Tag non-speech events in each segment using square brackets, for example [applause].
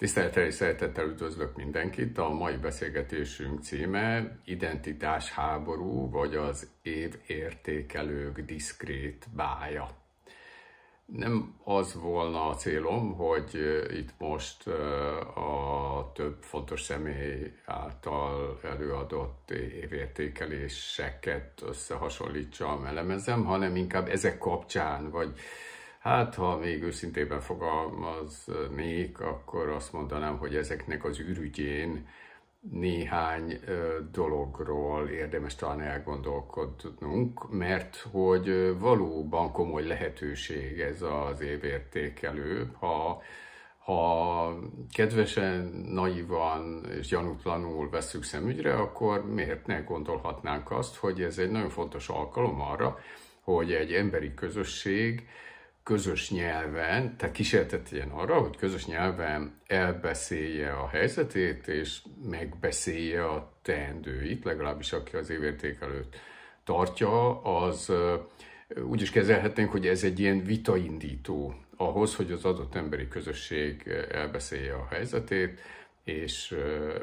Tisztelettel és szeretettel üdvözlök mindenkit. A mai beszélgetésünk címe "Identitás háború" vagy az év értékelők diszkrét bája. Nem az volna a célom, hogy itt most a több fontos személy által előadott évértékeléseket összehasonlítsam, elemezem, hanem inkább ezek kapcsán, vagy Hát, ha még őszintében fogalmaznék, akkor azt mondanám, hogy ezeknek az ürügyén néhány dologról érdemes talán elgondolkodnunk, mert hogy valóban komoly lehetőség ez az évértékelő, ha ha kedvesen, naivan és gyanútlanul veszük szemügyre, akkor miért ne gondolhatnánk azt, hogy ez egy nagyon fontos alkalom arra, hogy egy emberi közösség közös nyelven, tehát kísérletet ilyen arra, hogy közös nyelven elbeszélje a helyzetét, és megbeszélje a teendőit, legalábbis aki az évérték előtt tartja, az úgy is kezelhetnénk, hogy ez egy ilyen vitaindító ahhoz, hogy az adott emberi közösség elbeszélje a helyzetét, és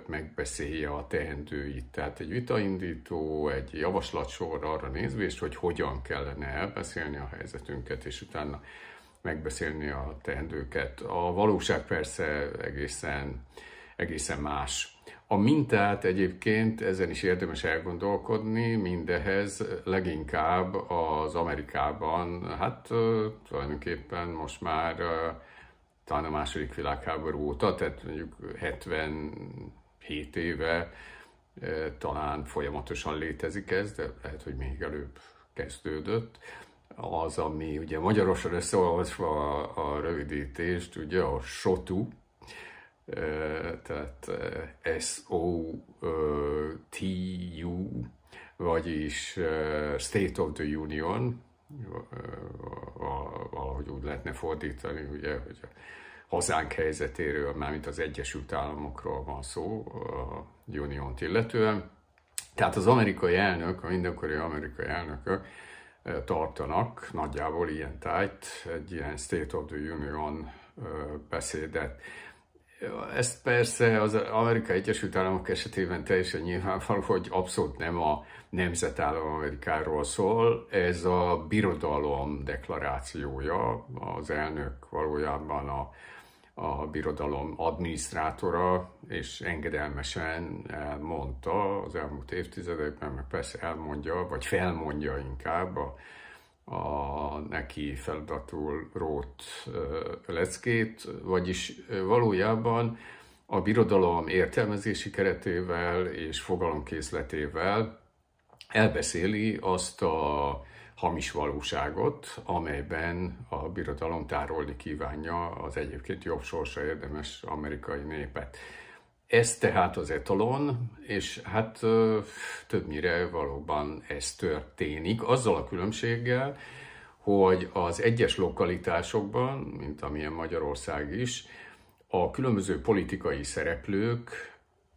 megbeszélje a teendőit. Tehát egy vitaindító, egy javaslatsor arra és hogy hogyan kellene elbeszélni a helyzetünket, és utána megbeszélni a teendőket. A valóság persze egészen, egészen más. A mintát egyébként ezen is érdemes elgondolkodni, mindehez leginkább az Amerikában, hát tulajdonképpen most már talán a második világháború óta, tehát mondjuk 77 éve eh, talán folyamatosan létezik ez, de lehet, hogy még előbb kezdődött. Az, ami ugye magyarosan összeolvasva a, a rövidítést, ugye a SOTU, eh, tehát eh, S-O-T-U, vagyis State of the Union, valahogy úgy lehetne fordítani, ugye, hogy a hazánk helyzetéről, mármint az Egyesült Államokról van szó, a Uniont illetően. Tehát az amerikai elnök, a mindenkori amerikai elnökök tartanak nagyjából ilyen tájt, egy ilyen State of the Union beszédet. Ez persze az Amerika Egyesült Államok esetében teljesen nyilvánvaló, hogy abszolút nem a nemzetállam Amerikáról szól. Ez a birodalom deklarációja, az elnök valójában a, a birodalom adminisztrátora, és engedelmesen mondta az elmúlt évtizedekben, meg persze elmondja, vagy felmondja inkább a a neki feladatul rót leckét, vagyis valójában a birodalom értelmezési keretével és fogalomkészletével elbeszéli azt a hamis valóságot, amelyben a birodalom tárolni kívánja az egyébként jobb sorsa érdemes amerikai népet. Ez tehát az etalon, és hát többnyire valóban ez történik, azzal a különbséggel, hogy az egyes lokalitásokban, mint amilyen Magyarország is, a különböző politikai szereplők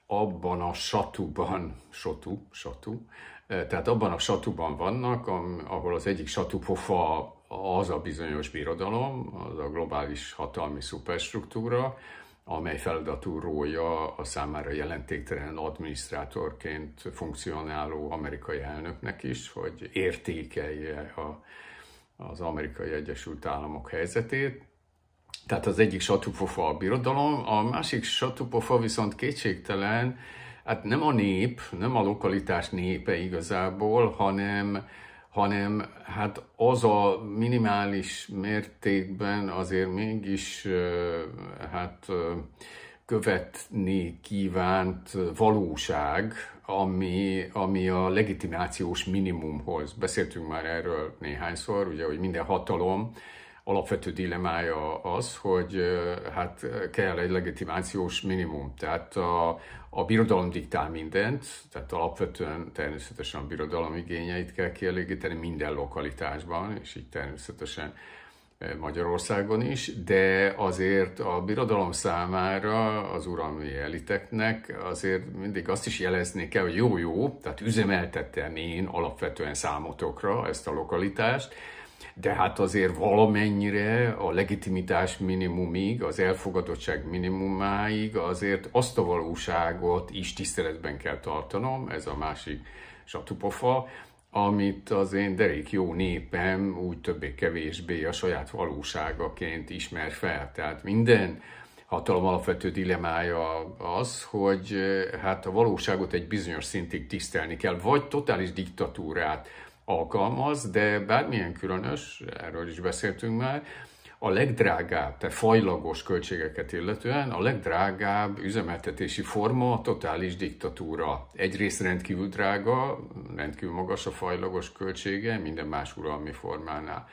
abban a satuban, satú, satú, tehát abban a satuban vannak, ahol az egyik satupofa az a bizonyos birodalom, az a globális hatalmi szuperstruktúra, amely feladatú rója a számára jelentéktelen adminisztrátorként funkcionáló amerikai elnöknek is, hogy értékelje a, az amerikai Egyesült Államok helyzetét. Tehát az egyik satupofa a birodalom, a másik satupofa viszont kétségtelen, hát nem a nép, nem a lokalitás népe igazából, hanem hanem hát az a minimális mértékben azért mégis hát követni kívánt valóság, ami, ami a legitimációs minimumhoz. Beszéltünk már erről néhányszor, ugye, hogy minden hatalom alapvető dilemája az, hogy hát kell egy legitimációs minimum. Tehát a, a birodalom diktál mindent, tehát alapvetően természetesen a birodalom igényeit kell kielégíteni minden lokalitásban, és így természetesen e, Magyarországon is, de azért a birodalom számára, az uralmi eliteknek azért mindig azt is jelezni kell, hogy jó-jó, tehát üzemeltettem én alapvetően számotokra ezt a lokalitást, de hát azért valamennyire a legitimitás minimumig, az elfogadottság minimumáig azért azt a valóságot is tiszteletben kell tartanom, ez a másik satupofa, amit az én derék jó népem úgy többé-kevésbé a saját valóságaként ismer fel. Tehát minden hatalom alapvető dilemája az, hogy eh, hát a valóságot egy bizonyos szintig tisztelni kell, vagy totális diktatúrát, alkalmaz, de bármilyen különös, erről is beszéltünk már, a legdrágább, tehát fajlagos költségeket illetően a legdrágább üzemeltetési forma a totális diktatúra. Egyrészt rendkívül drága, rendkívül magas a fajlagos költsége minden más uralmi formánál.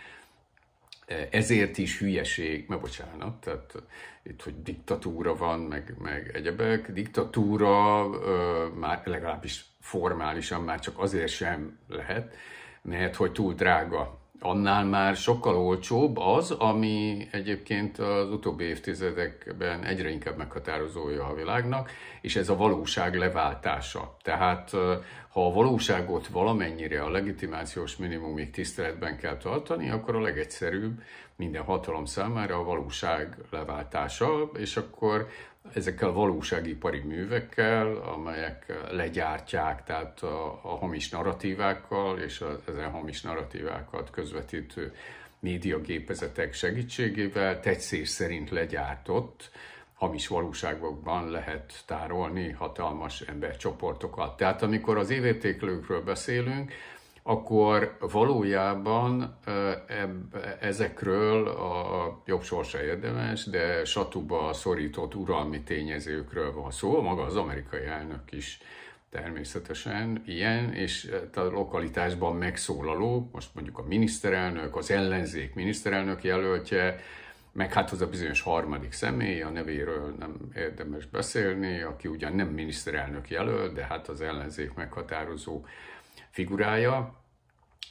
Ezért is hülyeség, meg bocsánat, tehát itt, hogy diktatúra van, meg, meg egyebek. Diktatúra ö, már legalábbis formálisan már csak azért sem lehet, mert hogy túl drága. Annál már sokkal olcsóbb az, ami egyébként az utóbbi évtizedekben egyre inkább meghatározója a világnak, és ez a valóság leváltása. Tehát ha a valóságot valamennyire a legitimációs minimumig tiszteletben kell tartani, akkor a legegyszerűbb minden hatalom számára a valóság leváltása, és akkor ezekkel valóságipari művekkel, amelyek legyártják, tehát a, a hamis narratívákkal és a, ezen hamis narratívákat közvetítő médiagépezetek segítségével tetszés szerint legyártott hamis valóságokban lehet tárolni hatalmas embercsoportokat. Tehát amikor az évértéklőkről beszélünk, akkor valójában ezekről a jobb sorsa érdemes, de satuba szorított uralmi tényezőkről van szó, maga az amerikai elnök is természetesen ilyen, és a lokalitásban megszólaló, most mondjuk a miniszterelnök, az ellenzék miniszterelnök jelöltje, meg hát az a bizonyos harmadik személy, a nevéről nem érdemes beszélni, aki ugyan nem miniszterelnök jelölt, de hát az ellenzék meghatározó figurája,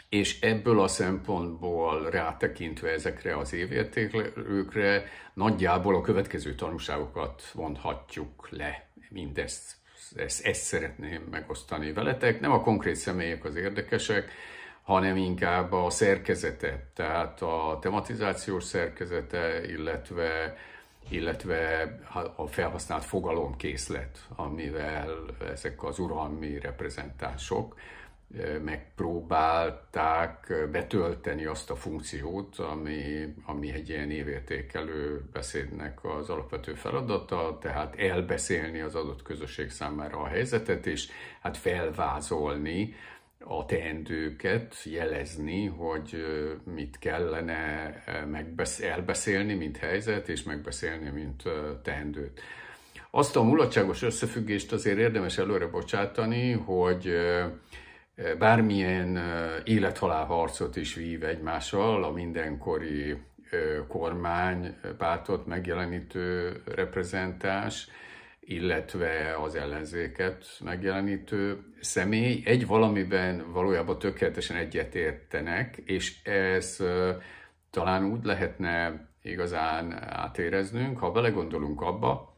és ebből a szempontból rátekintve ezekre az évértékelőkre nagyjából a következő tanúságokat vonhatjuk le. Mindezt ezt, ezt szeretném megosztani veletek. Nem a konkrét személyek az érdekesek, hanem inkább a szerkezete, tehát a tematizációs szerkezete, illetve, illetve a felhasznált fogalomkészlet, amivel ezek az uralmi reprezentánsok megpróbálták betölteni azt a funkciót, ami, ami egy ilyen évértékelő beszédnek az alapvető feladata, tehát elbeszélni az adott közösség számára a helyzetet, és hát felvázolni a teendőket, jelezni, hogy mit kellene elbeszélni, mint helyzet, és megbeszélni, mint teendőt. Azt a mulatságos összefüggést azért érdemes előre bocsátani, hogy bármilyen harcot is vív egymással a mindenkori kormány pártot megjelenítő reprezentás, illetve az ellenzéket megjelenítő személy egy valamiben valójában tökéletesen egyetértenek, és ez talán úgy lehetne igazán átéreznünk, ha belegondolunk abba,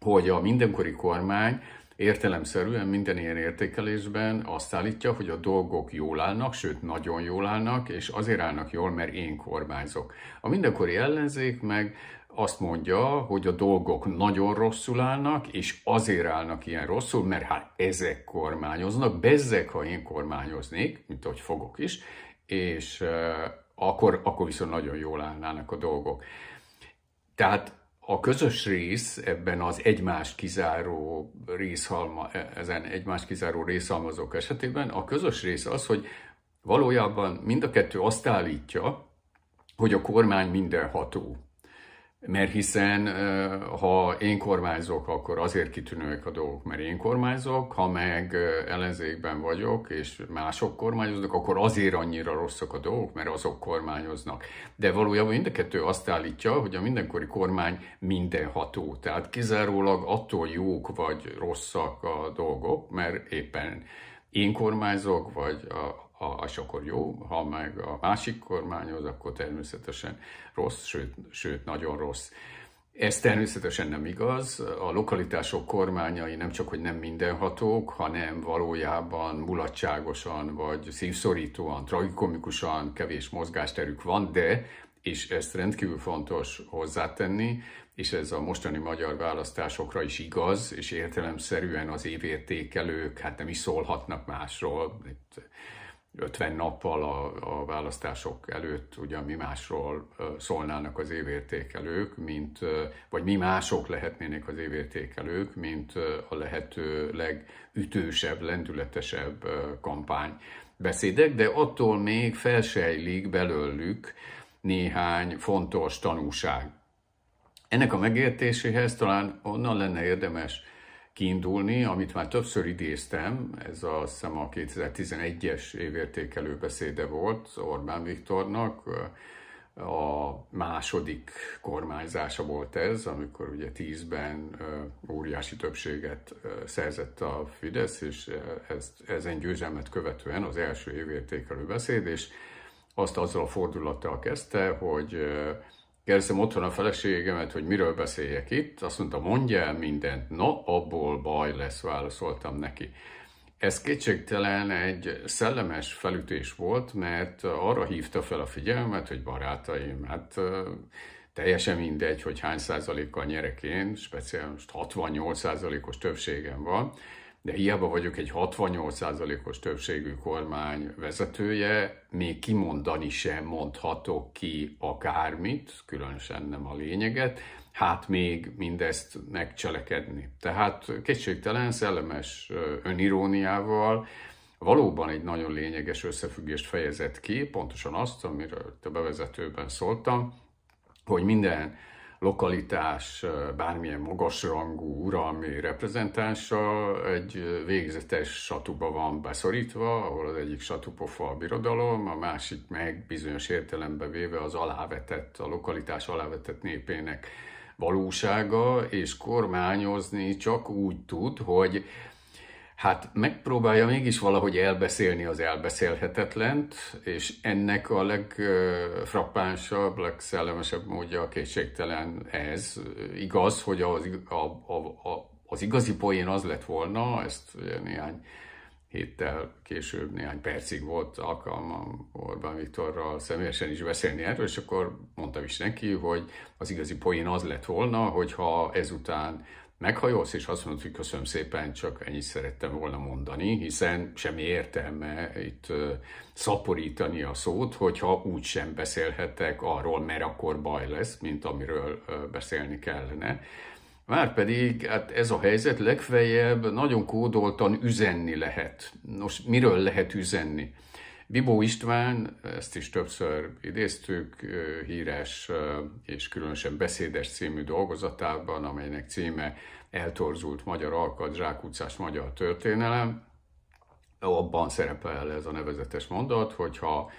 hogy a mindenkori kormány értelemszerűen minden ilyen értékelésben azt állítja, hogy a dolgok jól állnak, sőt nagyon jól állnak, és azért állnak jól, mert én kormányzok. A mindenkori ellenzék meg azt mondja, hogy a dolgok nagyon rosszul állnak, és azért állnak ilyen rosszul, mert hát ezek kormányoznak, bezzek, ha én kormányoznék, mint ahogy fogok is, és akkor, akkor viszont nagyon jól állnának a dolgok. Tehát a közös rész ebben az egymást kizáró részhalma, e, ezen egymást kizáró részhalmazók esetében, a közös rész az, hogy valójában mind a kettő azt állítja, hogy a kormány mindenható. Mert hiszen, ha én kormányzok, akkor azért kitűnőek a dolgok, mert én kormányzok, ha meg ellenzékben vagyok, és mások kormányoznak, akkor azért annyira rosszak a dolgok, mert azok kormányoznak. De valójában mind a kettő azt állítja, hogy a mindenkori kormány mindenható. Tehát kizárólag attól jók vagy rosszak a dolgok, mert éppen én kormányzok, vagy ha, és akkor jó, ha meg a másik kormányoz, akkor természetesen rossz, sőt, sőt nagyon rossz. Ez természetesen nem igaz. A lokalitások kormányai nem csak, hogy nem mindenhatók, hanem valójában mulatságosan vagy szívszorítóan, tragikomikusan kevés mozgásterük van, de és ezt rendkívül fontos hozzátenni, és ez a mostani magyar választásokra is igaz, és értelemszerűen az évértékelők hát nem is szólhatnak másról. Itt 50 nappal a, a választások előtt ugye mi másról szólnának az évértékelők, mint, vagy mi mások lehetnének az évértékelők, mint a lehető legütősebb, lendületesebb kampány beszédek, de attól még felsejlik belőlük néhány fontos tanúság. Ennek a megértéséhez talán onnan lenne érdemes kiindulni, amit már többször idéztem, ez a, szem a 2011-es évértékelő beszéde volt Orbán Viktornak, a második kormányzása volt ez, amikor ugye tízben óriási többséget szerzett a Fidesz, és ezt, ezen győzelmet követően az első évértékelő beszéd, és azt azzal a fordulattal kezdte, hogy Kérdeztem otthon a feleségemet, hogy miről beszéljek itt, azt mondta, mondja el mindent, na, abból baj lesz, válaszoltam neki. Ez kétségtelen egy szellemes felütés volt, mert arra hívta fel a figyelmet, hogy barátaim, hát teljesen mindegy, hogy hány százalékkal nyerek én, speciális 68 százalékos többségem van, de hiába vagyok egy 68%-os többségű kormány vezetője, még kimondani sem mondhatok ki akármit, különösen nem a lényeget, hát még mindezt megcselekedni. Tehát kétségtelen, szellemes öniróniával valóban egy nagyon lényeges összefüggést fejezett ki, pontosan azt, amiről a bevezetőben szóltam, hogy minden lokalitás, bármilyen magasrangú uralmi reprezentánsa egy végzetes satuba van beszorítva, ahol az egyik satupofa a birodalom, a másik meg bizonyos értelembe véve az alávetett, a lokalitás alávetett népének valósága, és kormányozni csak úgy tud, hogy hát megpróbálja mégis valahogy elbeszélni az elbeszélhetetlent, és ennek a legfrappánsabb, legszellemesebb módja a kétségtelen ez. Igaz, hogy az, a, a, a, az igazi poén az lett volna, ezt ugye néhány héttel később, néhány percig volt alkalmam Orbán Viktorral személyesen is beszélni erről, és akkor mondtam is neki, hogy az igazi poén az lett volna, hogyha ezután meghajolsz, és azt mondod, hogy köszönöm szépen, csak ennyit szerettem volna mondani, hiszen semmi értelme itt szaporítani a szót, hogyha úgy sem beszélhetek arról, mert akkor baj lesz, mint amiről beszélni kellene. Márpedig hát ez a helyzet legfeljebb nagyon kódoltan üzenni lehet. Nos, miről lehet üzenni? Bibó István, ezt is többször idéztük, híres és különösen beszédes című dolgozatában, amelynek címe Eltorzult magyar alkat, zsákutcás magyar történelem, abban szerepel ez a nevezetes mondat, hogyha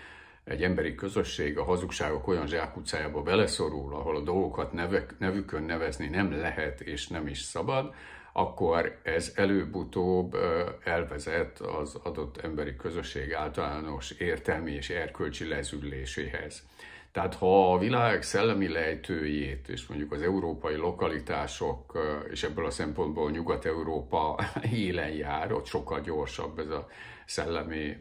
egy emberi közösség a hazugságok olyan zsákutcájába beleszorul, ahol a dolgokat nevek, nevükön nevezni nem lehet és nem is szabad, akkor ez előbb-utóbb elvezet az adott emberi közösség általános értelmi és erkölcsi lezülléséhez. Tehát ha a világ szellemi lejtőjét, és mondjuk az európai lokalitások, és ebből a szempontból Nyugat-Európa [laughs] élen jár, ott sokkal gyorsabb ez a szellemi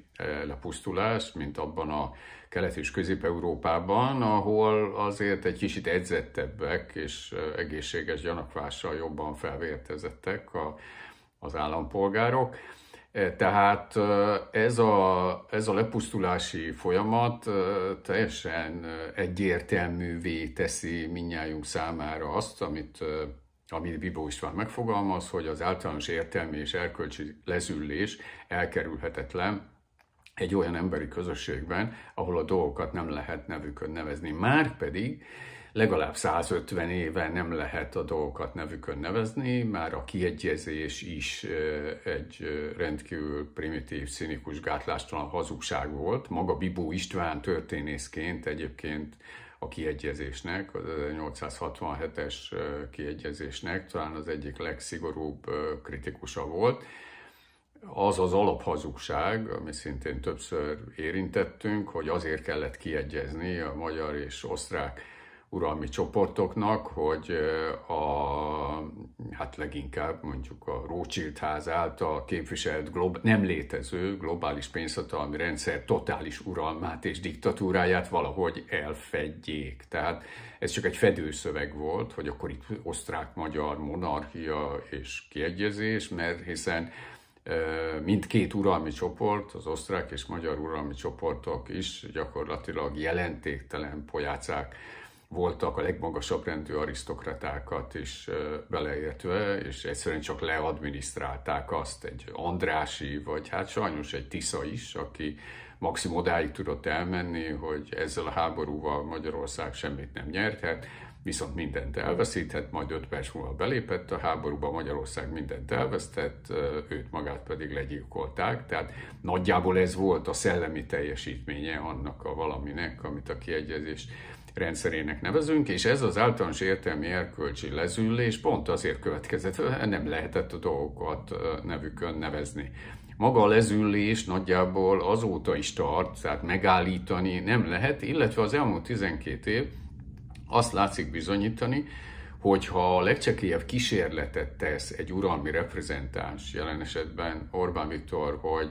lepusztulás, mint abban a kelet- és közép-európában, ahol azért egy kicsit edzettebbek és egészséges gyanakvással jobban felvértezettek a, az állampolgárok. Tehát ez a, ez a lepusztulási folyamat teljesen egyértelművé teszi minnyájunk számára azt, amit, amit Bibó István megfogalmaz, hogy az általános értelmi és erkölcsi lezüllés elkerülhetetlen egy olyan emberi közösségben, ahol a dolgokat nem lehet nevükön nevezni. Márpedig pedig legalább 150 éve nem lehet a dolgokat nevükön nevezni, már a kiegyezés is egy rendkívül primitív, színikus, gátlástalan hazugság volt. Maga Bibó István történészként egyébként a kiegyezésnek, az 1867-es kiegyezésnek talán az egyik legszigorúbb kritikusa volt az az alaphazugság, ami szintén többször érintettünk, hogy azért kellett kiegyezni a magyar és osztrák uralmi csoportoknak, hogy a, hát leginkább mondjuk a Rothschild ház által képviselt glob- nem létező globális pénzhatalmi rendszer totális uralmát és diktatúráját valahogy elfedjék. Tehát ez csak egy fedőszöveg volt, hogy akkor itt osztrák-magyar monarchia és kiegyezés, mert hiszen mindkét uralmi csoport, az osztrák és magyar uralmi csoportok is gyakorlatilag jelentéktelen pojácák voltak a legmagasabb rendű arisztokratákat is beleértve, és egyszerűen csak leadminisztrálták azt egy Andrási, vagy hát sajnos egy Tisza is, aki maximum odáig tudott elmenni, hogy ezzel a háborúval Magyarország semmit nem nyerthet, viszont mindent elveszíthet, majd öt perc múlva belépett a háborúba, Magyarország mindent elvesztett, őt magát pedig legyilkolták. Tehát nagyjából ez volt a szellemi teljesítménye annak a valaminek, amit a kiegyezés rendszerének nevezünk, és ez az általános értelmi erkölcsi lezűlés, pont azért következett, nem lehetett a dolgokat nevükön nevezni. Maga a lezűlés nagyjából azóta is tart, tehát megállítani nem lehet, illetve az elmúlt 12 év azt látszik bizonyítani, hogyha a legcsekélyebb kísérletet tesz egy uralmi reprezentáns, jelen esetben Orbán Viktor, hogy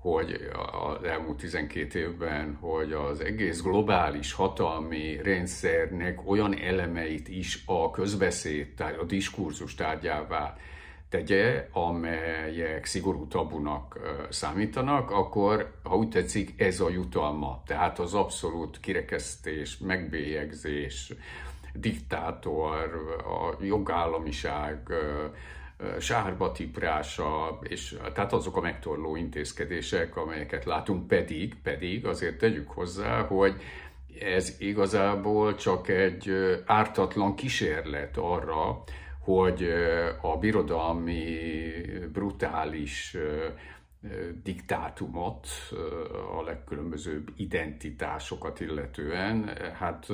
hogy az elmúlt 12 évben, hogy az egész globális hatalmi rendszernek olyan elemeit is a közbeszéd, a diskurzus tárgyává tegye, amelyek szigorú tabunak számítanak, akkor, ha úgy tetszik, ez a jutalma. Tehát az abszolút kirekesztés, megbélyegzés, diktátor, a jogállamiság, sárba tiprása, és tehát azok a megtorló intézkedések, amelyeket látunk, pedig, pedig azért tegyük hozzá, hogy ez igazából csak egy ártatlan kísérlet arra, hogy a birodalmi brutális diktátumot a legkülönbözőbb identitásokat illetően, hát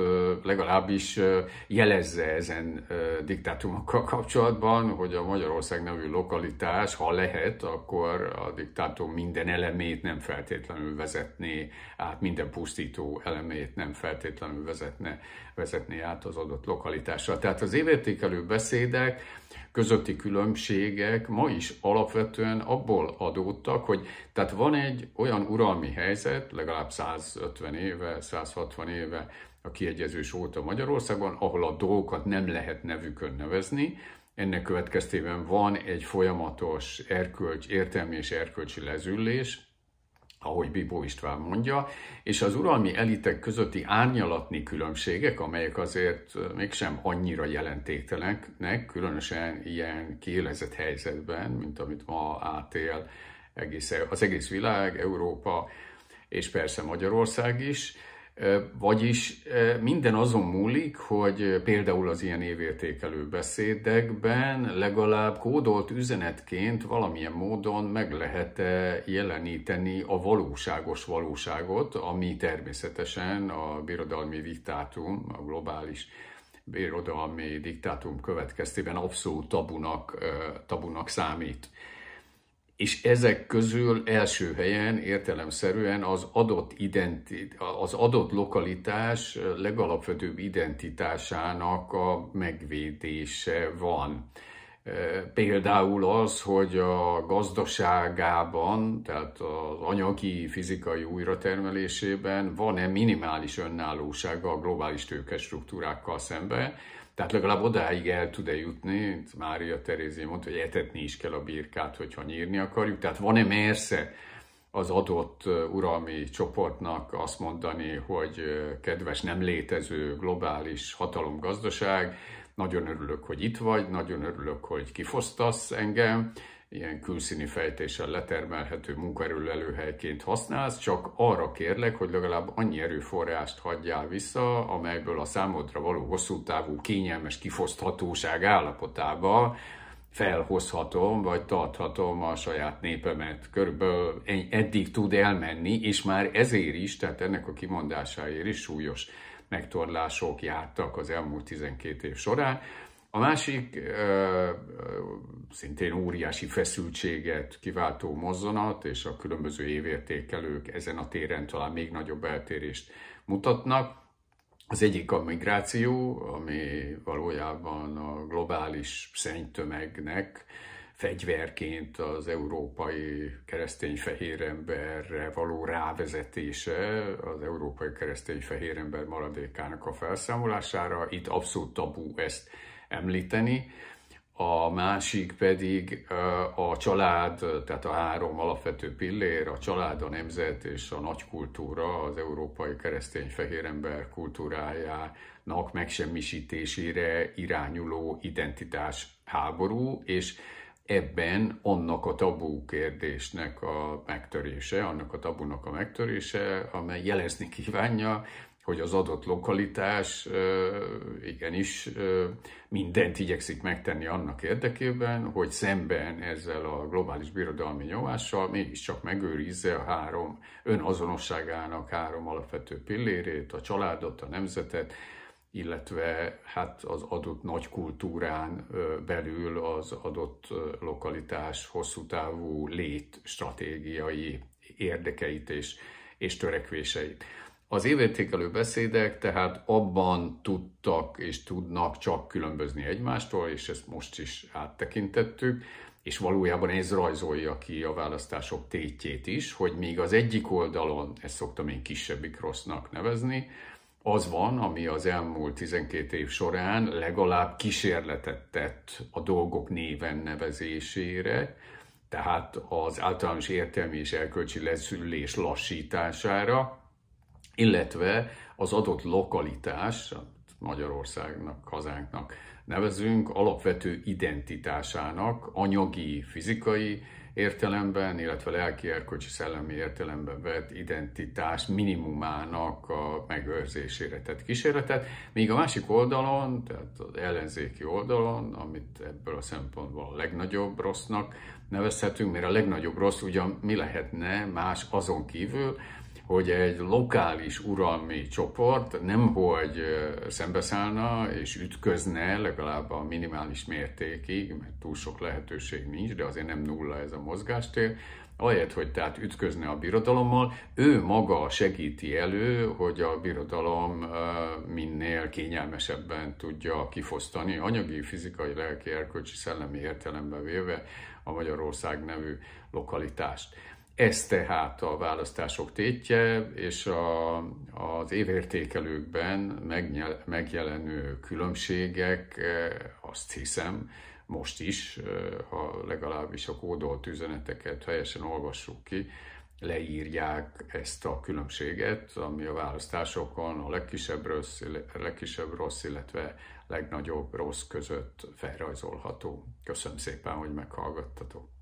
legalábbis jelezze ezen diktátumokkal kapcsolatban, hogy a Magyarország nevű lokalitás, ha lehet, akkor a diktátum minden elemét nem feltétlenül vezetné át, minden pusztító elemét nem feltétlenül vezetne, vezetné át az adott lokalitásra. Tehát az évértékelő beszédek közötti különbségek ma is alapvetően abból adódtak, hogy tehát van egy olyan uralmi helyzet, legalább 150 éve, 160 éve a kiegyezős óta Magyarországon, ahol a dolgokat nem lehet nevükön nevezni, ennek következtében van egy folyamatos erkölcs, értelmi és erkölcsi lezüllés, ahogy Bibó István mondja, és az uralmi elitek közötti árnyalatni különbségek, amelyek azért mégsem annyira jelentéktelenek, különösen ilyen kiélezett helyzetben, mint amit ma átél egész, e- az egész világ, Európa, és persze Magyarország is, vagyis minden azon múlik, hogy például az ilyen évértékelő beszédekben legalább kódolt üzenetként valamilyen módon meg lehet -e jeleníteni a valóságos valóságot, ami természetesen a birodalmi diktátum, a globális birodalmi diktátum következtében abszolút tabunak, tabunak számít és ezek közül első helyen értelemszerűen az adott, identi, az adott lokalitás legalapvetőbb identitásának a megvédése van. Például az, hogy a gazdaságában, tehát az anyagi fizikai újratermelésében van-e minimális önállósága a globális tőkestruktúrákkal szemben, tehát legalább odáig el tud-e jutni, Mária Terézi mondta, hogy etetni is kell a birkát, hogyha nyírni akarjuk, tehát van-e mersze az adott uralmi csoportnak azt mondani, hogy kedves nem létező globális hatalomgazdaság, nagyon örülök, hogy itt vagy, nagyon örülök, hogy kifosztasz engem, ilyen külszíni fejtéssel letermelhető munkaerő előhelyként használsz, csak arra kérlek, hogy legalább annyi erőforrást hagyjál vissza, amelyből a számodra való hosszú távú kényelmes kifoszthatóság állapotába felhozhatom, vagy tarthatom a saját népemet. Körülbelül eddig tud elmenni, és már ezért is, tehát ennek a kimondásáért is súlyos megtorlások jártak az elmúlt 12 év során. A másik szintén óriási feszültséget kiváltó mozzanat, és a különböző évértékelők ezen a téren talán még nagyobb eltérést mutatnak. Az egyik a migráció, ami valójában a globális szennytömegnek, fegyverként az európai keresztény fehéremberre való rávezetése, az európai keresztény fehérember maradékának a felszámolására. Itt abszolút tabú ezt említeni. A másik pedig a család, tehát a három alapvető pillér, a család, a nemzet és a kultúra az európai keresztény ember kultúrájának megsemmisítésére irányuló identitás háború, és ebben annak a tabú kérdésnek a megtörése, annak a tabunak a megtörése, amely jelezni kívánja, hogy az adott lokalitás igenis mindent igyekszik megtenni annak érdekében, hogy szemben ezzel a globális birodalmi nyomással mégiscsak megőrizze a három önazonosságának három alapvető pillérét, a családot, a nemzetet, illetve hát az adott nagy kultúrán belül az adott lokalitás hosszú távú lét stratégiai érdekeit és, és törekvéseit. Az évértékelő beszédek tehát abban tudtak és tudnak csak különbözni egymástól, és ezt most is áttekintettük, és valójában ez rajzolja ki a választások tétjét is, hogy még az egyik oldalon, ezt szoktam én kisebbik rossznak nevezni, az van, ami az elmúlt 12 év során legalább kísérletet tett a dolgok néven nevezésére, tehát az általános értelmi és erkölcsi leszülés lassítására, illetve az adott lokalitás, Magyarországnak, hazánknak nevezünk, alapvető identitásának, anyagi, fizikai, értelemben, illetve lelki erkölcsi szellemi értelemben vett identitás minimumának a megőrzésére tett kísérletet, míg a másik oldalon, tehát az ellenzéki oldalon, amit ebből a szempontból a legnagyobb rossznak nevezhetünk, mert a legnagyobb rossz ugyan mi lehetne más azon kívül, hogy egy lokális uralmi csoport nem hogy szembeszállna és ütközne legalább a minimális mértékig, mert túl sok lehetőség nincs, de azért nem nulla ez a mozgástér, ahelyett, hogy tehát ütközne a birodalommal, ő maga segíti elő, hogy a birodalom minél kényelmesebben tudja kifosztani anyagi, fizikai, lelki, erkölcsi, szellemi értelemben véve a Magyarország nevű lokalitást. Ez tehát a választások tétje, és a, az évértékelőkben megnyel, megjelenő különbségek, e, azt hiszem, most is, e, ha legalábbis a kódolt üzeneteket helyesen olvassuk ki, leírják ezt a különbséget, ami a választásokon a legkisebb rossz, legkisebb rossz illetve legnagyobb rossz között felrajzolható. Köszönöm szépen, hogy meghallgattatok.